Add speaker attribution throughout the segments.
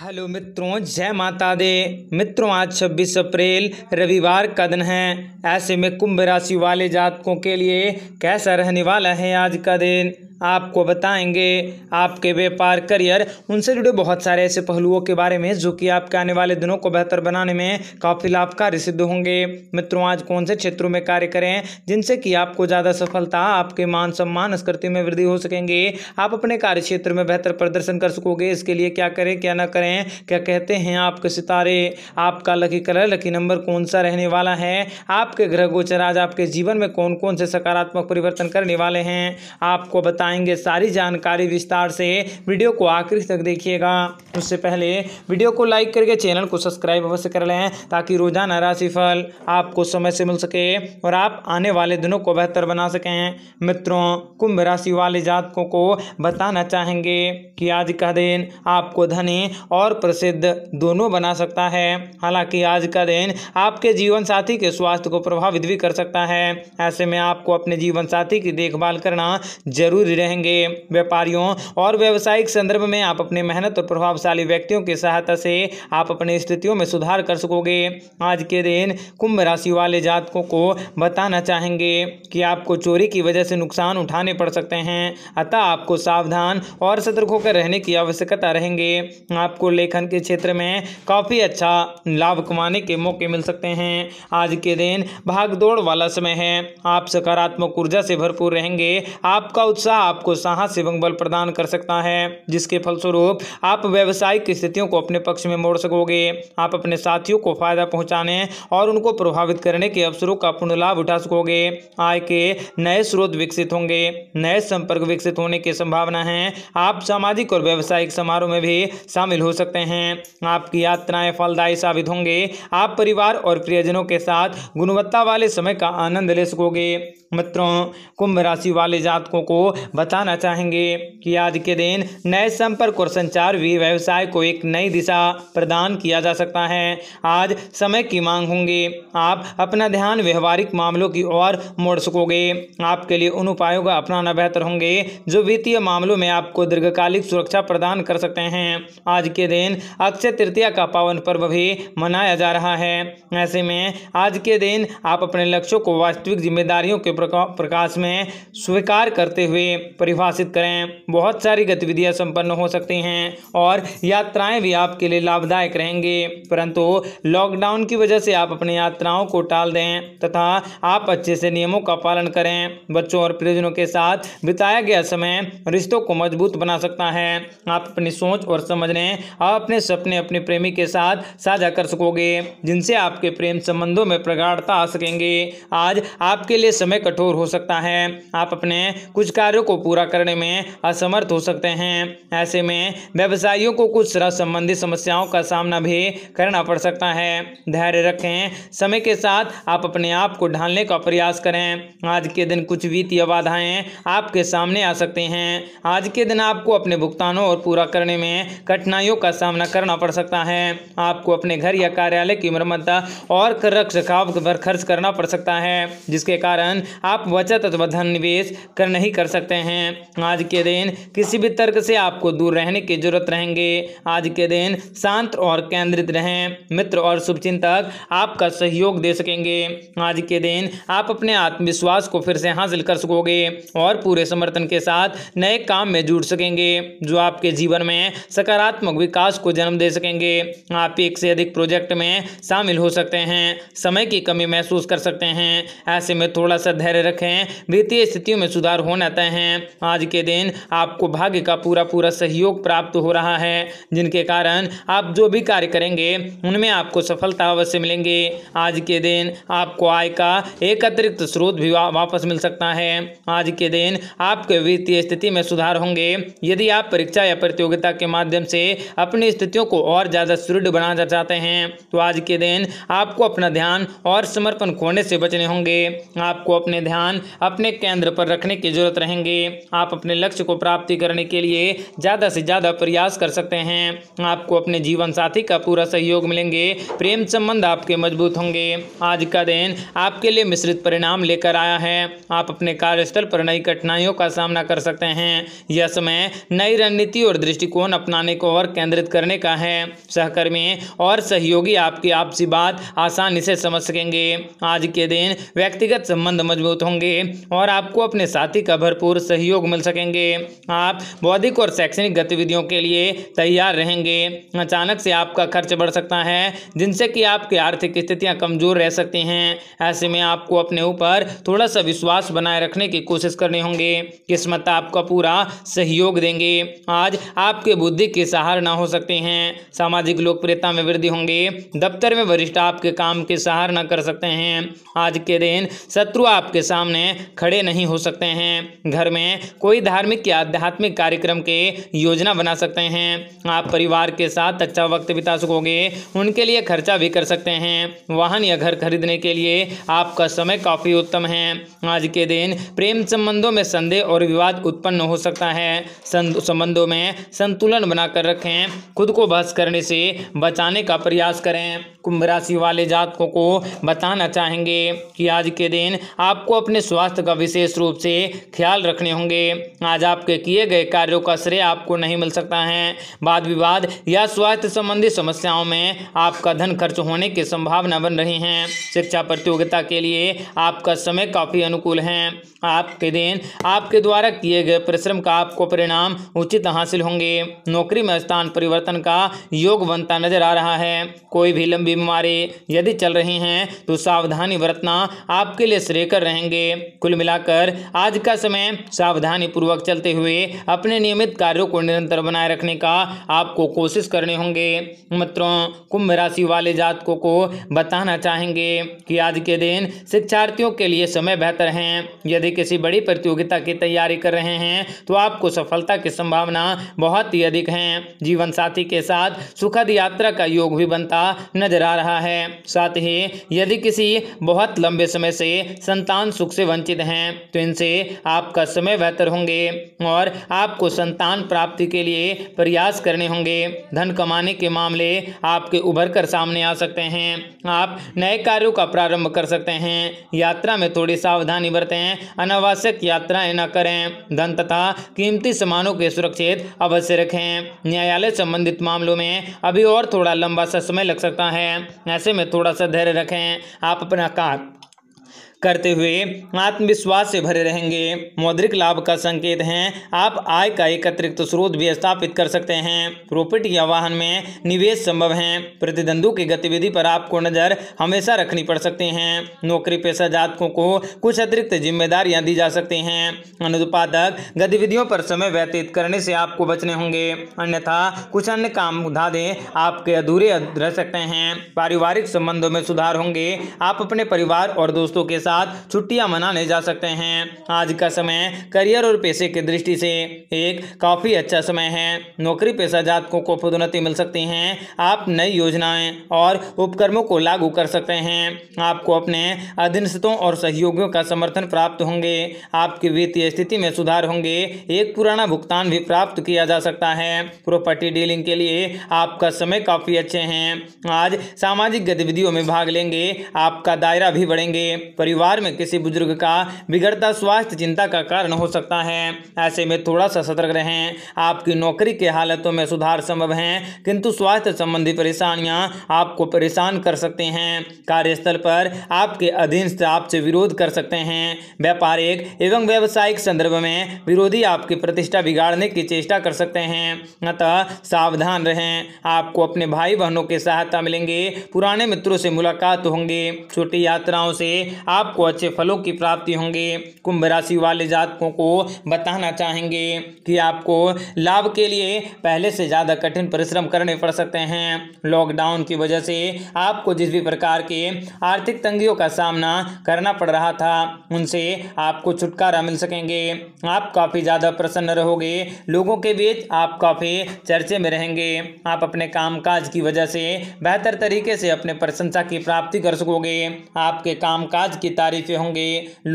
Speaker 1: hello मित्रों जय माता दे मित्रों आज 26 अप्रैल रविवार का दिन है ऐसे में कुंभ राशि वाले जातकों के लिए कैसा रहने वाला है आज का दिन आपको बताएंगे आपके व्यापार करियर उनसे जुड़े बहुत सारे ऐसे पहलुओं के बारे में जो कि आपके आने वाले दिनों को बेहतर बनाने में काफ़ी लाभकारी सिद्ध होंगे मित्रों आज कौन से क्षेत्रों में कार्य करें जिनसे कि आपको ज़्यादा सफलता आपके मान सम्मान स्कृति में वृद्धि हो सकेंगे आप अपने कार्य क्षेत्र में बेहतर प्रदर्शन कर सकोगे इसके लिए क्या करें क्या ना करें क्या कहते हैं आपके सितारे आपका लकी कलर लकी नंबर कौन सा रहने वाला है आपके ग्रह गोचर आज आपके जीवन में कौन कौन से सकारात्मक परिवर्तन करने वाले हैं आपको बता बताएंगे सारी जानकारी विस्तार से वीडियो को आखिर तक देखिएगा उससे पहले वीडियो को लाइक करके चैनल को सब्सक्राइब अवश्य कर लें ताकि रोजाना राशिफल आपको समय से मिल सके और आप आने वाले दिनों को बेहतर बना सकें मित्रों कुंभ राशि वाले जातकों को बताना चाहेंगे कि आज का दिन आपको धनी और प्रसिद्ध दोनों बना सकता है हालांकि आज का दिन आपके जीवन साथी के स्वास्थ्य को प्रभावित भी कर सकता है ऐसे में आपको अपने जीवन साथी की देखभाल करना जरूरी रहेंगे व्यापारियों और व्यवसायिक संदर्भ में आप अपने मेहनत और प्रभावशाली व्यक्तियों की सहायता से आप अपनी स्थितियों में सुधार कर सकोगे आज के दिन कुंभ राशि वाले जातकों को बताना चाहेंगे कि आपको चोरी की वजह से नुकसान उठाने पड़ सकते हैं अतः आपको सावधान और सतर्क होकर रहने की आवश्यकता रहेंगे आपको लेखन के क्षेत्र में काफ़ी अच्छा लाभ कमाने के मौके मिल सकते हैं आज के दिन भागदौड़ वाला समय है आप सकारात्मक ऊर्जा से भरपूर रहेंगे आपका उत्साह आपको साहस एवं बल प्रदान कर सकता है जिसके फलस्वरूप आप व्यवसायिक स्थितियों को अपने पक्ष में मोड़ सकोगे आप अपने साथियों को फायदा पहुंचाने और उनको प्रभावित करने के अवसरों का पूर्ण लाभ उठा सकोगे आय के नए स्रोत विकसित होंगे नए संपर्क विकसित होने की संभावना है आप सामाजिक और व्यावसायिक समारोह में भी शामिल हो सकते हैं आपकी यात्राएं फलदायी साबित होंगे आप परिवार और प्रियजनों के साथ गुणवत्ता वाले समय का आनंद ले सकोगे मित्रों कुंभ राशि वाले जातकों को बताना चाहेंगे कि आज के दिन नए संपर्क और संचार भी व्यवसाय को एक नई दिशा प्रदान किया जा सकता है आज समय की मांग होंगे आप अपना ध्यान व्यवहारिक मामलों की ओर मोड़ सकोगे आपके लिए उन उपायों का अपनाना बेहतर होंगे जो वित्तीय मामलों में आपको दीर्घकालिक सुरक्षा प्रदान कर सकते हैं आज के दिन अक्षय तृतीया का पावन पर्व भी मनाया जा रहा है ऐसे में आज के दिन आप अपने लक्ष्यों को वास्तविक जिम्मेदारियों के प्रकाश में स्वीकार करते हुए परिभाषित करें बहुत सारी गतिविधियां संपन्न हो सकती हैं और यात्राएं भी आपके लिए लाभदायक रहेंगे परंतु लॉकडाउन की वजह से आप अपनी यात्राओं को टाल दें तथा आप अच्छे से नियमों का पालन करें बच्चों और प्रियजनों के साथ बिताया गया समय रिश्तों को मजबूत बना सकता है आप अपनी सोच और समझने और अपने सपने अपने प्रेमी के साथ साझा कर सकोगे जिनसे आपके प्रेम संबंधों में प्रगाढ़ता आ सकेंगे आज आपके लिए समय कठोर हो सकता है आप अपने कुछ कार्यों को पूरा करने में असमर्थ हो सकते हैं ऐसे में व्यवसायियों को कुछ श्रम संबंधी समस्याओं का सामना भी करना पड़ सकता है धैर्य रखें समय के साथ आप अपने आप को ढालने का प्रयास करें आज के दिन कुछ वित्तीय बाधाएं आपके सामने आ सकते हैं आज के दिन आपको अपने भुगतानों और पूरा करने में कठिनाइयों का सामना करना पड़ सकता है आपको अपने घर या कार्यालय की मरम्मत और रख रखाव पर खर्च करना पड़ सकता है जिसके कारण आप बचत अथवा धन निवेश कर नहीं कर सकते रहे हैं आज के दिन किसी भी तर्क से आपको दूर रहने की जरूरत रहेंगे आज के दिन शांत और केंद्रित रहें मित्र और शुभचिंतक आपका सहयोग दे सकेंगे आज के दिन आप अपने आत्मविश्वास को फिर से हासिल कर सकोगे और पूरे समर्थन के साथ नए काम में जुड़ सकेंगे जो आपके जीवन में सकारात्मक विकास को जन्म दे सकेंगे आप एक से अधिक प्रोजेक्ट में शामिल हो सकते हैं समय की कमी महसूस कर सकते हैं ऐसे में थोड़ा सा धैर्य रखें वित्तीय स्थितियों में सुधार होना तय है हैं आज के दिन आपको भाग्य का पूरा पूरा सहयोग प्राप्त हो रहा है जिनके कारण आप जो भी कार्य करेंगे उनमें आपको सफलता अवश्य मिलेंगे आज के दिन आपको आय का एक अतिरिक्त स्रोत भी वापस मिल सकता है आज के दिन आपके वित्तीय स्थिति में सुधार होंगे यदि आप परीक्षा या प्रतियोगिता के माध्यम से अपनी स्थितियों को और ज़्यादा सुदृढ़ बनाना चाहते हैं तो आज के दिन आपको अपना ध्यान और समर्पण खोने से बचने होंगे आपको अपने ध्यान अपने केंद्र पर रखने की जरूरत रहेंगे आप अपने लक्ष्य को प्राप्ति करने के लिए ज़्यादा से ज़्यादा प्रयास कर सकते हैं आपको अपने जीवन साथी का पूरा सहयोग मिलेंगे प्रेम संबंध आपके मजबूत होंगे आज का दिन आपके लिए मिश्रित परिणाम लेकर आया है आप अपने कार्यस्थल पर नई कठिनाइयों का सामना कर सकते हैं यह समय नई रणनीति और दृष्टिकोण अपनाने को और केंद्रित करने का है सहकर्मी और सहयोगी आपकी आपसी बात आसानी से समझ सकेंगे आज के दिन व्यक्तिगत संबंध मजबूत होंगे और आपको अपने साथी का भरपूर सहयोग मिल सकेंगे आप बौद्धिक और शैक्षणिक गतिविधियों के लिए तैयार रहेंगे अचानक से आपका खर्च बढ़ सकता है जिनसे कि आपकी आर्थिक स्थितियां कमजोर रह सकती हैं ऐसे में आपको अपने ऊपर थोड़ा सा विश्वास बनाए रखने की कोशिश करनी होंगे किस्मत आपका पूरा सहयोग देंगे आज आपके बुद्धि के सहारा ना हो सकते हैं सामाजिक लोकप्रियता में वृद्धि होंगे दफ्तर में वरिष्ठ आपके काम के सहार ना कर सकते हैं आज के दिन शत्रु आपके सामने खड़े नहीं हो सकते हैं घर में में कोई धार्मिक या आध्यात्मिक कार्यक्रम के योजना बना सकते हैं आप परिवार के साथ अच्छा वक्त बिता सकोगे उनके लिए खर्चा भी कर सकते हैं वाहन या घर खरीदने के लिए आपका समय काफ़ी उत्तम है आज के दिन प्रेम संबंधों में संदेह और विवाद उत्पन्न हो सकता है संबंधों में संतुलन बनाकर रखें खुद को बहस करने से बचाने का प्रयास करें कुंभ राशि वाले जातकों को बताना चाहेंगे कि आज के दिन आपको अपने स्वास्थ्य का विशेष रूप से ख्याल रखने करने होंगे आज आपके किए गए कार्यों का श्रेय आपको नहीं मिल सकता है वाद विवाद या स्वास्थ्य संबंधी समस्याओं में आपका धन खर्च होने की संभावना बन रही है शिक्षा प्रतियोगिता के लिए आपका समय काफ़ी अनुकूल है आपके दिन आपके द्वारा किए गए परिश्रम का आपको परिणाम उचित हासिल होंगे नौकरी में स्थान परिवर्तन का योग बनता नजर आ रहा है कोई भी लंबी बीमारी यदि चल रही हैं तो सावधानी बरतना आपके लिए श्रेयकर रहेंगे कुल मिलाकर आज का समय सावधानी पूर्वक चलते हुए अपने नियमित कार्यों को निरंतर बनाए रखने का आपको कोशिश करने होंगे मित्रों कुंभ राशि वाले जातकों को बताना चाहेंगे कि आज के दिन शिक्षार्थियों के लिए समय बेहतर है यदि किसी बड़ी प्रतियोगिता की तैयारी कर रहे हैं तो आपको सफलता की संभावना बहुत ही अधिक है जीवन साथी के साथ सुखद यात्रा का योग भी बनता नजर आ रहा है साथ ही यदि किसी बहुत लंबे समय से संतान सुख से वंचित हैं तो इनसे आपका समय में बेहतर होंगे और आपको संतान प्राप्ति के लिए प्रयास करने होंगे धन कमाने के मामले आपके उभर कर सामने आ सकते हैं आप नए कार्यों का प्रारंभ कर सकते हैं यात्रा में थोड़ी सावधानी बरतें अनावश्यक यात्राएं न करें धन तथा कीमती सामानों के सुरक्षित अवश्य रखें न्यायालय संबंधित मामलों में अभी और थोड़ा लंबा सा समय लग सकता है ऐसे में थोड़ा सा धैर्य रखें आप अपना कार्य करते हुए आत्मविश्वास से भरे रहेंगे मौद्रिक लाभ का संकेत है आप आय का एक अतिरिक्त स्रोत भी स्थापित कर सकते हैं प्रॉपर्टी या वाहन में निवेश संभव है प्रतिद्वंदु की गतिविधि पर आपको नज़र हमेशा रखनी पड़ सकती हैं नौकरी पेशा जातकों को कुछ अतिरिक्त जिम्मेदारियां दी जा सकती हैं अनुत्पादक गतिविधियों पर समय व्यतीत करने से आपको बचने होंगे अन्यथा कुछ अन्य काम धाधे आपके अधूरे रह सकते हैं पारिवारिक संबंधों में सुधार होंगे आप अपने परिवार और दोस्तों के साथ साथ छुट्टियां मनाने जा सकते हैं आज का समय करियर और पैसे की दृष्टि से एक काफ़ी अच्छा समय है नौकरी पेशा जातकों को पदोन्नति मिल सकती हैं आप नई योजनाएं और उपक्रमों को लागू कर सकते हैं आपको अपने अधीनस्थों और सहयोगियों का समर्थन प्राप्त होंगे आपकी वित्तीय स्थिति में सुधार होंगे एक पुराना भुगतान भी प्राप्त किया जा सकता है प्रॉपर्टी डीलिंग के लिए आपका समय काफ़ी अच्छे हैं आज सामाजिक गतिविधियों में भाग लेंगे आपका दायरा भी बढ़ेंगे परिवार परिवार में किसी बुजुर्ग का बिगड़ता स्वास्थ्य चिंता का कारण हो सकता है ऐसे में थोड़ा सा सतर्क रहें आपकी नौकरी के हालतों में सुधार संभव है किंतु स्वास्थ्य संबंधी परेशानियां आपको परेशान कर सकते हैं कार्यस्थल पर आपके अधीन आपसे विरोध कर सकते हैं व्यापारिक एवं व्यावसायिक संदर्भ में विरोधी आपकी प्रतिष्ठा बिगाड़ने की चेष्टा कर सकते हैं अतः सावधान रहें आपको अपने भाई बहनों की सहायता मिलेंगे पुराने मित्रों से मुलाकात होंगे छोटी यात्राओं से आप आपको अच्छे फलों की प्राप्ति होंगे कुंभ राशि वाले जातकों को बताना चाहेंगे कि आपको लाभ के लिए पहले से ज़्यादा कठिन परिश्रम करने पड़ सकते हैं लॉकडाउन की वजह से आपको जिस भी प्रकार के आर्थिक तंगियों का सामना करना पड़ रहा था उनसे आपको छुटकारा मिल सकेंगे आप काफ़ी ज़्यादा प्रसन्न रहोगे लोगों के बीच आप काफ़ी चर्चे में रहेंगे आप अपने कामकाज की वजह से बेहतर तरीके से अपने प्रशंसा की प्राप्ति कर सकोगे आपके कामकाज की तारीफें होंगे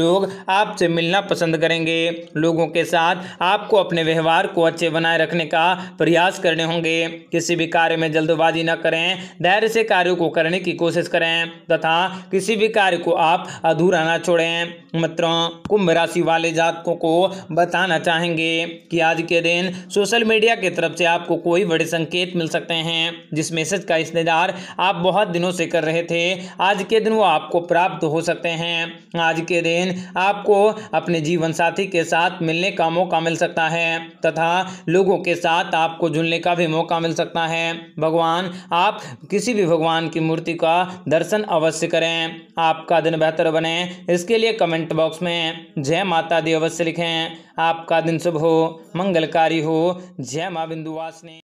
Speaker 1: लोग आपसे मिलना पसंद करेंगे लोगों के साथ आपको अपने व्यवहार को अच्छे बनाए रखने का प्रयास करने होंगे किसी भी कार्य में जल्दबाजी न करें धैर्य से कार्यों को करने की कोशिश करें तथा किसी भी कार्य को आप अधूरा ना छोड़ें मित्रों कुंभ राशि वाले जातकों को बताना चाहेंगे कि आज के दिन सोशल मीडिया की तरफ से आपको कोई बड़े संकेत मिल सकते हैं जिस मैसेज का इंतजार आप बहुत दिनों से कर रहे थे आज के दिन वो आपको प्राप्त हो सकते हैं हैं आज के दिन आपको अपने जीवन साथी के साथ मिलने का मौका मिल सकता है तथा लोगों के साथ आपको जुड़ने का भी मौका मिल सकता है भगवान आप किसी भी भगवान की मूर्ति का दर्शन अवश्य करें आपका दिन बेहतर बने इसके लिए कमेंट बॉक्स में जय माता दी अवश्य लिखें आपका दिन शुभ हो मंगलकारी हो जय माँ बिंदुवासनी